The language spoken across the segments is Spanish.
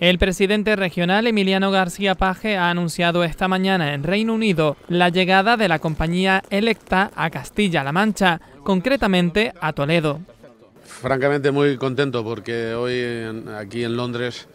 El presidente regional Emiliano García Paje ha anunciado esta mañana en Reino Unido la llegada de la compañía Electa a Castilla-La Mancha, concretamente a Toledo. Francamente muy contento porque hoy aquí en Londres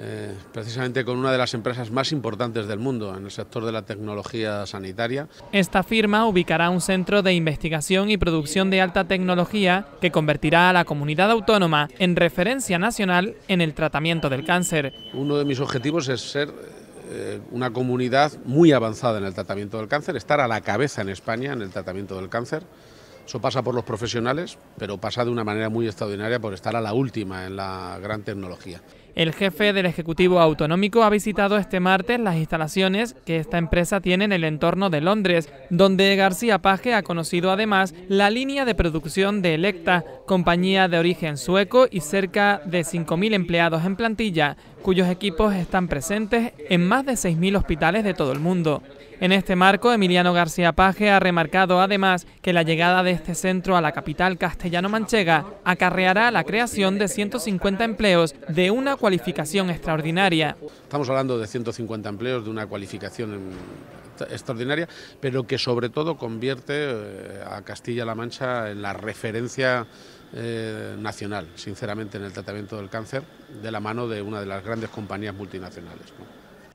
eh, precisamente con una de las empresas más importantes del mundo en el sector de la tecnología sanitaria. Esta firma ubicará un centro de investigación y producción de alta tecnología que convertirá a la comunidad autónoma en referencia nacional en el tratamiento del cáncer. Uno de mis objetivos es ser eh, una comunidad muy avanzada en el tratamiento del cáncer, estar a la cabeza en España en el tratamiento del cáncer. Eso pasa por los profesionales, pero pasa de una manera muy extraordinaria por estar a la última en la gran tecnología. El jefe del Ejecutivo Autonómico ha visitado este martes las instalaciones que esta empresa tiene en el entorno de Londres, donde García Page ha conocido además la línea de producción de Electa, compañía de origen sueco y cerca de 5.000 empleados en plantilla, cuyos equipos están presentes en más de 6.000 hospitales de todo el mundo. En este marco, Emiliano García Paje ha remarcado además que la llegada de este centro a la capital castellano-manchega acarreará la creación de 150 empleos de una cualificación extraordinaria. Estamos hablando de 150 empleos de una cualificación extraordinaria, pero que sobre todo convierte eh, a Castilla-La Mancha en la referencia eh, nacional, sinceramente, en el tratamiento del cáncer, de la mano de una de las grandes compañías multinacionales.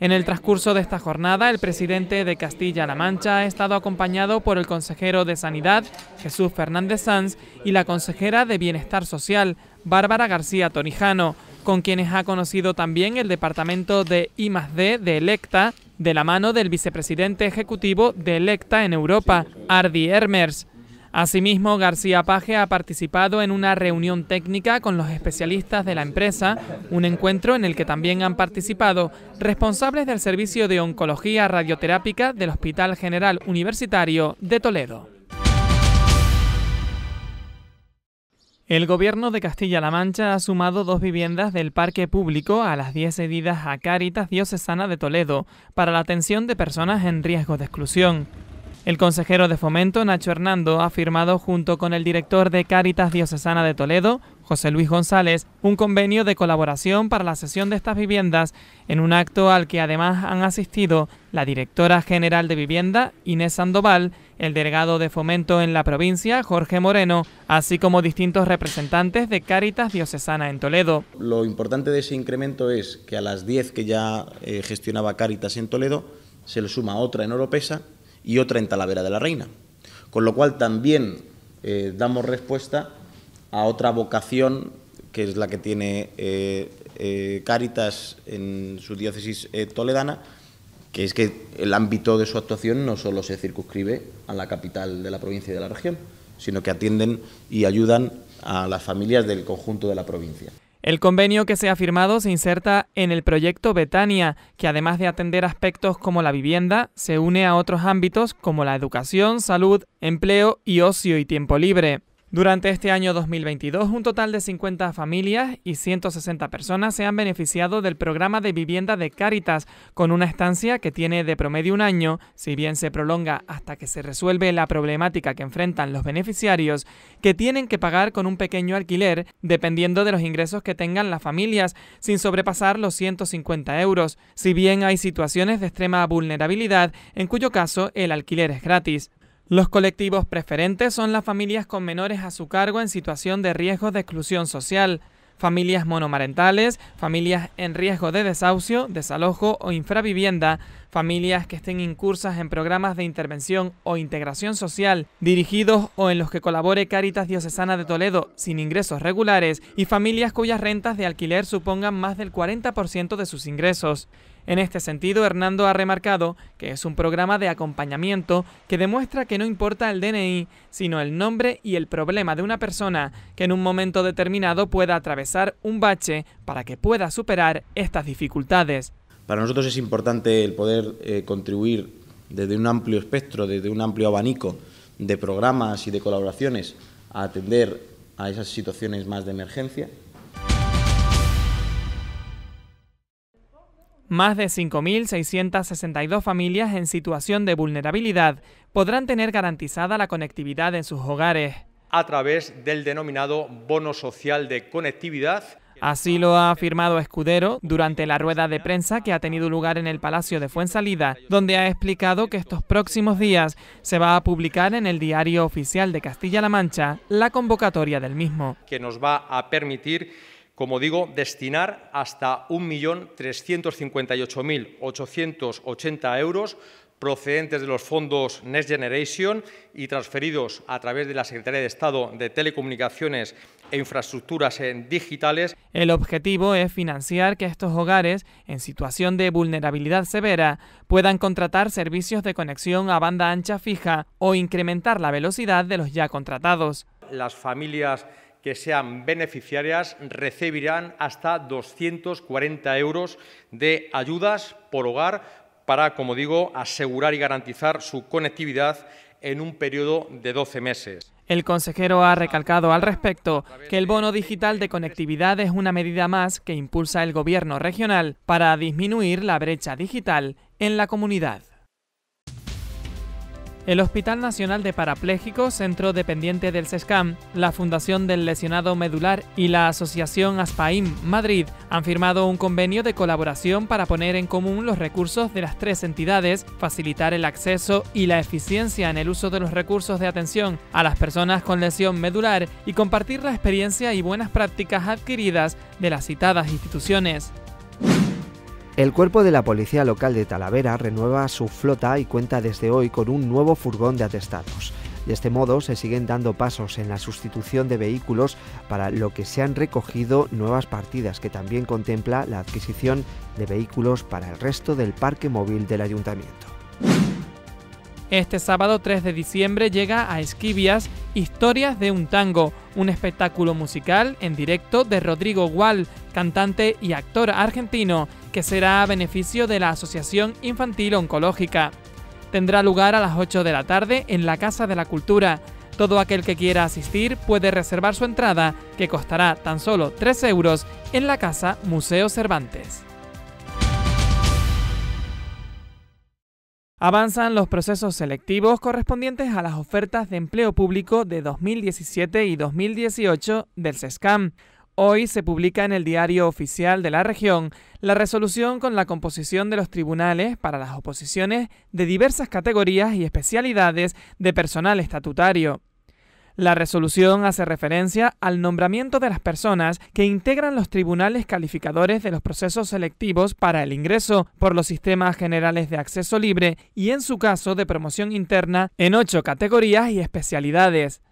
En el transcurso de esta jornada, el presidente de Castilla-La Mancha ha estado acompañado por el consejero de Sanidad, Jesús Fernández Sanz, y la consejera de Bienestar Social, Bárbara García Torijano, con quienes ha conocido también el departamento de I+D de Electa, de la mano del vicepresidente ejecutivo de Electa en Europa, Ardi Hermers. Asimismo, García Paje ha participado en una reunión técnica con los especialistas de la empresa, un encuentro en el que también han participado responsables del Servicio de Oncología Radioterápica del Hospital General Universitario de Toledo. El gobierno de Castilla-La Mancha ha sumado dos viviendas del parque público a las 10 cedidas a Cáritas Diocesana de Toledo para la atención de personas en riesgo de exclusión. El consejero de Fomento, Nacho Hernando, ha firmado junto con el director de Cáritas Diocesana de Toledo, José Luis González, un convenio de colaboración para la cesión de estas viviendas en un acto al que además han asistido la directora general de vivienda, Inés Sandoval, el delegado de Fomento en la provincia, Jorge Moreno, así como distintos representantes de Cáritas Diocesana en Toledo. Lo importante de ese incremento es que a las 10 que ya eh, gestionaba Cáritas en Toledo, se le suma otra en Oropesa y otra en Talavera de la Reina. Con lo cual también eh, damos respuesta a otra vocación que es la que tiene eh, eh, Cáritas en su diócesis toledana, que es que el ámbito de su actuación no solo se circunscribe a la capital de la provincia y de la región, sino que atienden y ayudan a las familias del conjunto de la provincia. El convenio que se ha firmado se inserta en el proyecto Betania, que además de atender aspectos como la vivienda, se une a otros ámbitos como la educación, salud, empleo y ocio y tiempo libre. Durante este año 2022, un total de 50 familias y 160 personas se han beneficiado del programa de vivienda de Cáritas, con una estancia que tiene de promedio un año, si bien se prolonga hasta que se resuelve la problemática que enfrentan los beneficiarios, que tienen que pagar con un pequeño alquiler, dependiendo de los ingresos que tengan las familias, sin sobrepasar los 150 euros, si bien hay situaciones de extrema vulnerabilidad, en cuyo caso el alquiler es gratis. Los colectivos preferentes son las familias con menores a su cargo en situación de riesgo de exclusión social, familias monomarentales, familias en riesgo de desahucio, desalojo o infravivienda, familias que estén incursas en programas de intervención o integración social dirigidos o en los que colabore Cáritas Diocesana de Toledo sin ingresos regulares y familias cuyas rentas de alquiler supongan más del 40% de sus ingresos. En este sentido, Hernando ha remarcado que es un programa de acompañamiento que demuestra que no importa el DNI, sino el nombre y el problema de una persona que en un momento determinado pueda atravesar un bache para que pueda superar estas dificultades. Para nosotros es importante el poder eh, contribuir desde un amplio espectro, desde un amplio abanico de programas y de colaboraciones a atender a esas situaciones más de emergencia, Más de 5.662 familias en situación de vulnerabilidad podrán tener garantizada la conectividad en sus hogares. A través del denominado bono social de conectividad. Así lo ha afirmado Escudero durante la rueda de prensa que ha tenido lugar en el Palacio de Fuensalida, donde ha explicado que estos próximos días se va a publicar en el Diario Oficial de Castilla-La Mancha la convocatoria del mismo. Que nos va a permitir como digo, destinar hasta 1.358.880 euros procedentes de los fondos Next Generation y transferidos a través de la Secretaría de Estado de Telecomunicaciones e Infraestructuras Digitales. El objetivo es financiar que estos hogares en situación de vulnerabilidad severa puedan contratar servicios de conexión a banda ancha fija o incrementar la velocidad de los ya contratados. Las familias que sean beneficiarias recibirán hasta 240 euros de ayudas por hogar para, como digo, asegurar y garantizar su conectividad en un periodo de 12 meses. El consejero ha recalcado al respecto que el bono digital de conectividad es una medida más que impulsa el gobierno regional para disminuir la brecha digital en la comunidad el Hospital Nacional de Parapléjicos, centro dependiente del SESCAM, la Fundación del Lesionado Medular y la Asociación ASPAIM Madrid han firmado un convenio de colaboración para poner en común los recursos de las tres entidades, facilitar el acceso y la eficiencia en el uso de los recursos de atención a las personas con lesión medular y compartir la experiencia y buenas prácticas adquiridas de las citadas instituciones. El cuerpo de la policía local de Talavera renueva su flota y cuenta desde hoy con un nuevo furgón de atestados. De este modo se siguen dando pasos en la sustitución de vehículos para lo que se han recogido nuevas partidas que también contempla la adquisición de vehículos para el resto del parque móvil del ayuntamiento. Este sábado 3 de diciembre llega a Esquivias Historias de un tango, un espectáculo musical en directo de Rodrigo Gual, cantante y actor argentino, que será a beneficio de la Asociación Infantil Oncológica. Tendrá lugar a las 8 de la tarde en la Casa de la Cultura. Todo aquel que quiera asistir puede reservar su entrada, que costará tan solo 3 euros, en la Casa Museo Cervantes. Avanzan los procesos selectivos correspondientes a las ofertas de empleo público de 2017 y 2018 del SESCAM. Hoy se publica en el diario oficial de la región la resolución con la composición de los tribunales para las oposiciones de diversas categorías y especialidades de personal estatutario. La resolución hace referencia al nombramiento de las personas que integran los tribunales calificadores de los procesos selectivos para el ingreso por los sistemas generales de acceso libre y en su caso de promoción interna en ocho categorías y especialidades.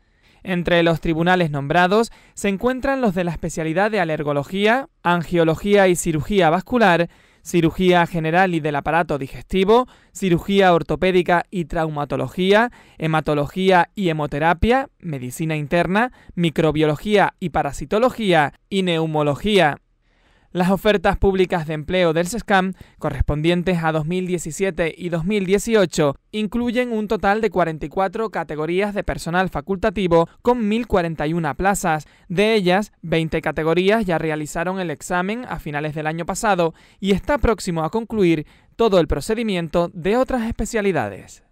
Entre los tribunales nombrados se encuentran los de la especialidad de alergología, angiología y cirugía vascular, cirugía general y del aparato digestivo, cirugía ortopédica y traumatología, hematología y hemoterapia, medicina interna, microbiología y parasitología y neumología. Las ofertas públicas de empleo del SESCAM, correspondientes a 2017 y 2018, incluyen un total de 44 categorías de personal facultativo con 1.041 plazas. De ellas, 20 categorías ya realizaron el examen a finales del año pasado y está próximo a concluir todo el procedimiento de otras especialidades.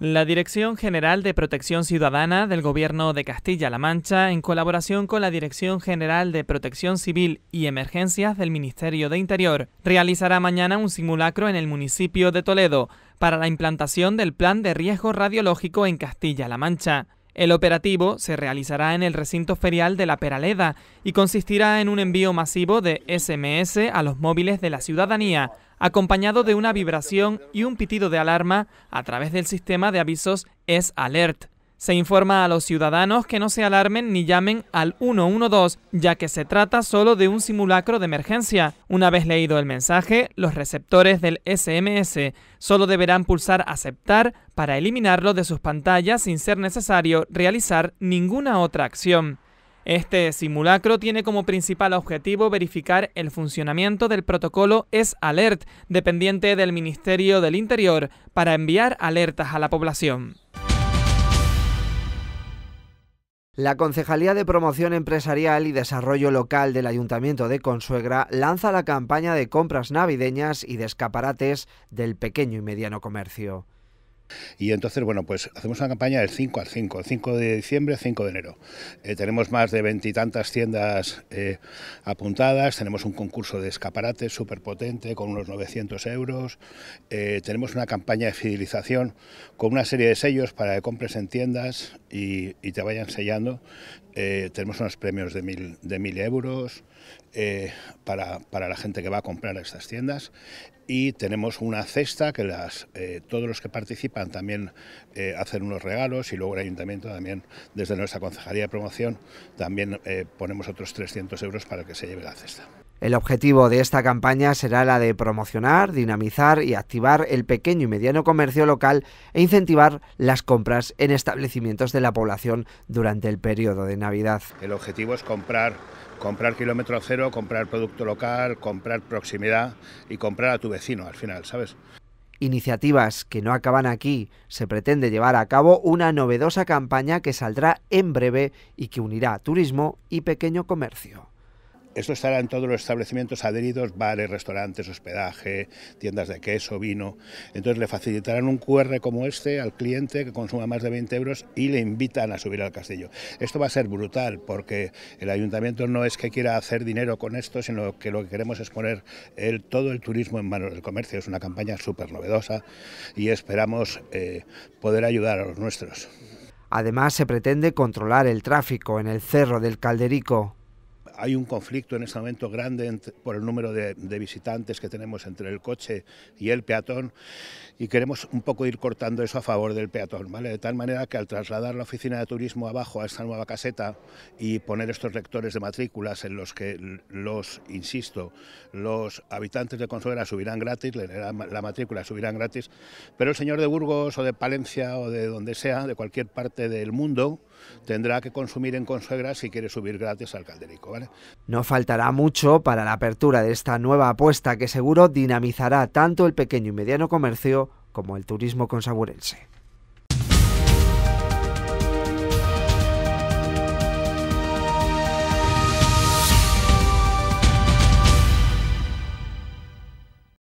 La Dirección General de Protección Ciudadana del Gobierno de Castilla-La Mancha, en colaboración con la Dirección General de Protección Civil y Emergencias del Ministerio de Interior, realizará mañana un simulacro en el municipio de Toledo para la implantación del Plan de Riesgo Radiológico en Castilla-La Mancha. El operativo se realizará en el recinto ferial de La Peraleda y consistirá en un envío masivo de SMS a los móviles de la ciudadanía acompañado de una vibración y un pitido de alarma a través del sistema de avisos es Alert. Se informa a los ciudadanos que no se alarmen ni llamen al 112, ya que se trata solo de un simulacro de emergencia. Una vez leído el mensaje, los receptores del SMS solo deberán pulsar aceptar para eliminarlo de sus pantallas sin ser necesario realizar ninguna otra acción. Este simulacro tiene como principal objetivo verificar el funcionamiento del protocolo Es Alert, dependiente del Ministerio del Interior, para enviar alertas a la población. La Concejalía de Promoción Empresarial y Desarrollo Local del Ayuntamiento de Consuegra lanza la campaña de compras navideñas y de escaparates del pequeño y mediano comercio. Y entonces, bueno, pues hacemos una campaña del 5 al 5, el 5 de diciembre, 5 de enero. Eh, tenemos más de veintitantas tiendas eh, apuntadas, tenemos un concurso de escaparates súper potente con unos 900 euros, eh, tenemos una campaña de fidelización con una serie de sellos para que compres en tiendas y, y te vayan sellando. tenemos unos premios de mil, de mil euros. Eh, para, para, la gente que va a comprar a estas tiendas y tenemos una cesta que las, eh, todos los que participan también eh, hacen unos regalos y luego el ayuntamiento también, desde nuestra concejalía de promoción, también ponemos otros 300 euros para que se lleve la cesta. El objetivo de esta campaña será la de promocionar, dinamizar y activar el pequeño y mediano comercio local e incentivar las compras en establecimientos de la población durante el periodo de Navidad. El objetivo es comprar, comprar kilómetro cero, comprar producto local, comprar proximidad y comprar a tu vecino al final, ¿sabes? Iniciativas que no acaban aquí. Se pretende llevar a cabo una novedosa campaña que saldrá en breve y que unirá turismo y pequeño comercio. Esto estará en todos los establecimientos adheridos, bares, restaurantes, hospedaje, tiendas de queso, vino. Entonces le facilitarán un QR como este al cliente que consuma más de 20 euros y le invitan a subir al castillo. Esto va a ser brutal porque el ayuntamiento no es que quiera hacer dinero con esto, sino que lo que queremos es poner todo el turismo en manos del comercio. Es una campaña súper novedosa y esperamos eh, poder ayudar a los nuestros. Además, se pretende controlar el tráfico en el Cerro del Calderico hay un conflicto en este momento grande por el número de, visitantes que tenemos entre el coche y el peatón y queremos un poco ir cortando eso a favor del peatón, ¿vale? De tal manera que al trasladar la oficina de turismo abajo a esta nueva caseta y poner estos lectores de matrículas en los que los, insisto, los habitantes de Consuela subirán gratis, la matrícula subirán gratis, pero el señor de Burgos o de Palencia o de donde sea, de cualquier parte del mundo, tendrá que consumir en Consegra si quiere subir gratis al Calderico. No faltará mucho para la apertura de esta nueva apuesta que seguro dinamizará tanto el pequeño y mediano comercio como el turismo consaburense.